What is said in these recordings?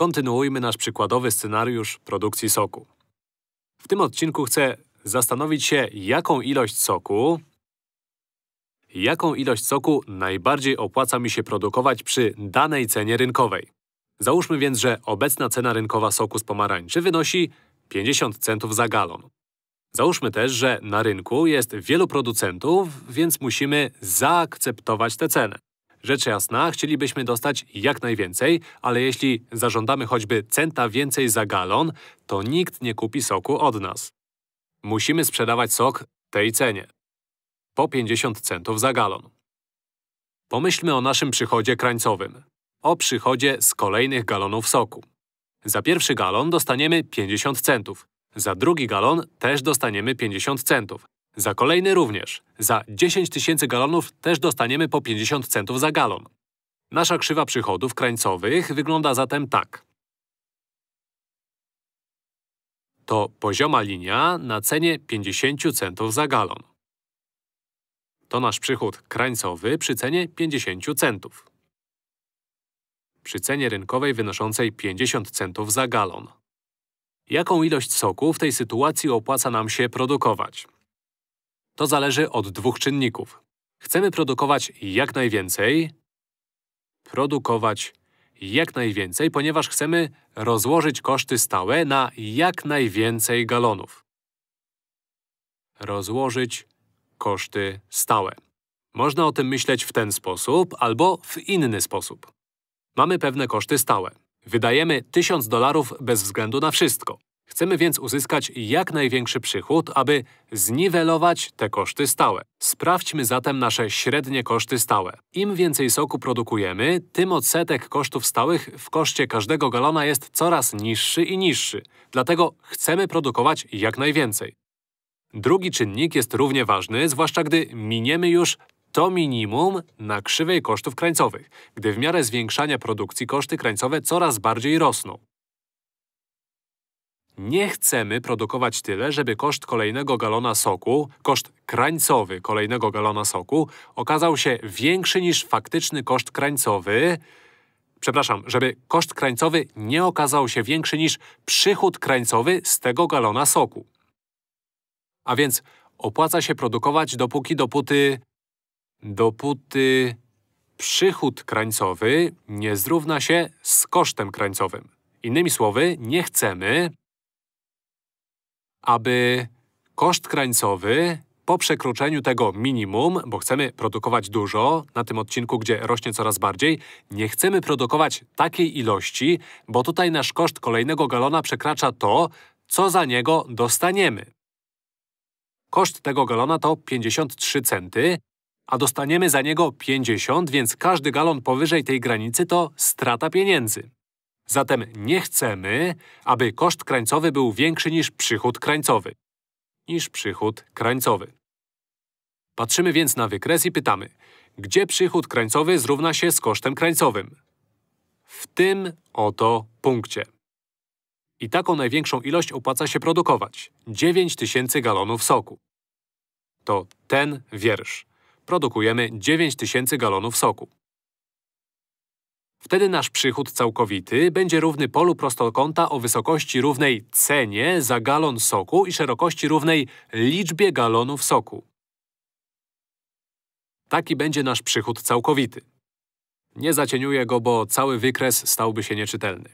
kontynuujmy nasz przykładowy scenariusz produkcji soku. W tym odcinku chcę zastanowić się, jaką ilość soku jaką ilość soku najbardziej opłaca mi się produkować przy danej cenie rynkowej. Załóżmy więc, że obecna cena rynkowa soku z pomarańczy wynosi 50 centów za galon. Załóżmy też, że na rynku jest wielu producentów, więc musimy zaakceptować tę cenę. Rzecz jasna, chcielibyśmy dostać jak najwięcej, ale jeśli zażądamy choćby centa więcej za galon, to nikt nie kupi soku od nas. Musimy sprzedawać sok tej cenie. Po 50 centów za galon. Pomyślmy o naszym przychodzie krańcowym. O przychodzie z kolejnych galonów soku. Za pierwszy galon dostaniemy 50 centów. Za drugi galon też dostaniemy 50 centów. Za kolejny również. Za 10 tysięcy galonów też dostaniemy po 50 centów za galon. Nasza krzywa przychodów krańcowych wygląda zatem tak. To pozioma linia na cenie 50 centów za galon. To nasz przychód krańcowy przy cenie 50 centów. Przy cenie rynkowej wynoszącej 50 centów za galon. Jaką ilość soku w tej sytuacji opłaca nam się produkować? To zależy od dwóch czynników. Chcemy produkować jak najwięcej, produkować jak najwięcej, ponieważ chcemy rozłożyć koszty stałe na jak najwięcej galonów. Rozłożyć koszty stałe. Można o tym myśleć w ten sposób albo w inny sposób. Mamy pewne koszty stałe. Wydajemy 1000 dolarów bez względu na wszystko. Chcemy więc uzyskać jak największy przychód, aby zniwelować te koszty stałe. Sprawdźmy zatem nasze średnie koszty stałe. Im więcej soku produkujemy, tym odsetek kosztów stałych w koszcie każdego galona jest coraz niższy i niższy. Dlatego chcemy produkować jak najwięcej. Drugi czynnik jest równie ważny, zwłaszcza gdy miniemy już to minimum na krzywej kosztów krańcowych, gdy w miarę zwiększania produkcji koszty krańcowe coraz bardziej rosną. Nie chcemy produkować tyle, żeby koszt kolejnego galona soku, koszt krańcowy kolejnego galona soku, okazał się większy niż faktyczny koszt krańcowy, przepraszam, żeby koszt krańcowy nie okazał się większy niż przychód krańcowy z tego galona soku. A więc opłaca się produkować dopóki dopóty… dopóty… przychód krańcowy nie zrówna się z kosztem krańcowym. Innymi słowy, nie chcemy, aby koszt krańcowy po przekroczeniu tego minimum, bo chcemy produkować dużo na tym odcinku, gdzie rośnie coraz bardziej, nie chcemy produkować takiej ilości, bo tutaj nasz koszt kolejnego galona przekracza to, co za niego dostaniemy. Koszt tego galona to 53 centy, a dostaniemy za niego 50, więc każdy galon powyżej tej granicy to strata pieniędzy. Zatem nie chcemy, aby koszt krańcowy był większy niż przychód krańcowy. Niż przychód krańcowy. Patrzymy więc na wykres i pytamy, gdzie przychód krańcowy zrówna się z kosztem krańcowym? W tym oto punkcie. I taką największą ilość opłaca się produkować – 9000 galonów soku. To ten wiersz. Produkujemy 9000 galonów soku. Wtedy nasz przychód całkowity będzie równy polu prostokąta o wysokości równej cenie za galon soku i szerokości równej liczbie galonów soku. Taki będzie nasz przychód całkowity. Nie zacieniuję go, bo cały wykres stałby się nieczytelny.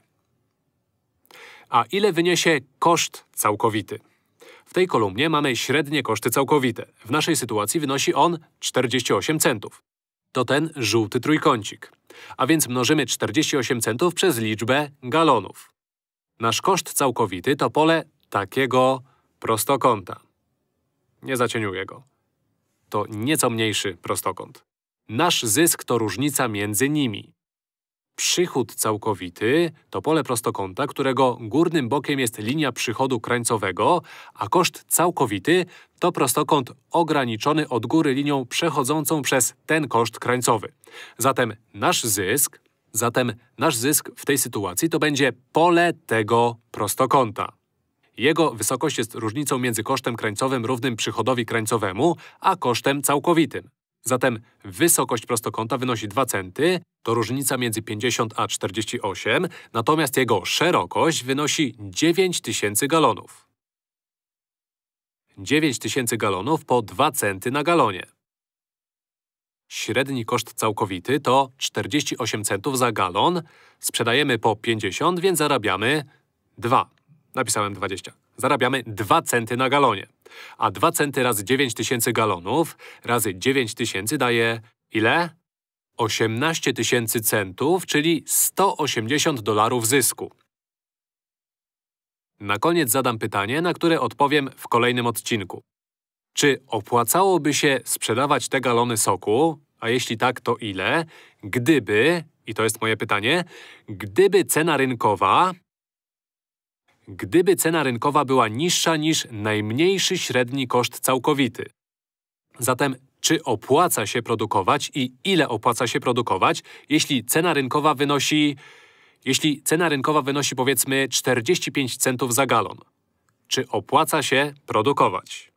A ile wyniesie koszt całkowity? W tej kolumnie mamy średnie koszty całkowite. W naszej sytuacji wynosi on 48 centów to ten żółty trójkącik. A więc mnożymy 48 centów przez liczbę galonów. Nasz koszt całkowity to pole takiego prostokąta. Nie zacieniuję go. To nieco mniejszy prostokąt. Nasz zysk to różnica między nimi. Przychód całkowity to pole prostokąta, którego górnym bokiem jest linia przychodu krańcowego, a koszt całkowity to prostokąt ograniczony od góry linią przechodzącą przez ten koszt krańcowy. Zatem nasz zysk, zatem nasz zysk w tej sytuacji to będzie pole tego prostokąta. Jego wysokość jest różnicą między kosztem krańcowym równym przychodowi krańcowemu, a kosztem całkowitym. Zatem wysokość prostokąta wynosi 2 centy, to różnica między 50 a 48, natomiast jego szerokość wynosi 9000 galonów. 9000 galonów po 2 centy na galonie. Średni koszt całkowity to 48 centów za galon. Sprzedajemy po 50, więc zarabiamy 2. Napisałem 20. Zarabiamy 2 centy na galonie. A 2 centy razy 9000 galonów razy 9000 daje… ile? 18 tysięcy centów, czyli 180 dolarów zysku. Na koniec zadam pytanie, na które odpowiem w kolejnym odcinku. Czy opłacałoby się sprzedawać te galony soku, a jeśli tak, to ile, gdyby, i to jest moje pytanie, gdyby cena rynkowa gdyby cena rynkowa była niższa niż najmniejszy średni koszt całkowity. Zatem czy opłaca się produkować i ile opłaca się produkować, jeśli cena rynkowa wynosi… jeśli cena rynkowa wynosi powiedzmy 45 centów za galon. Czy opłaca się produkować?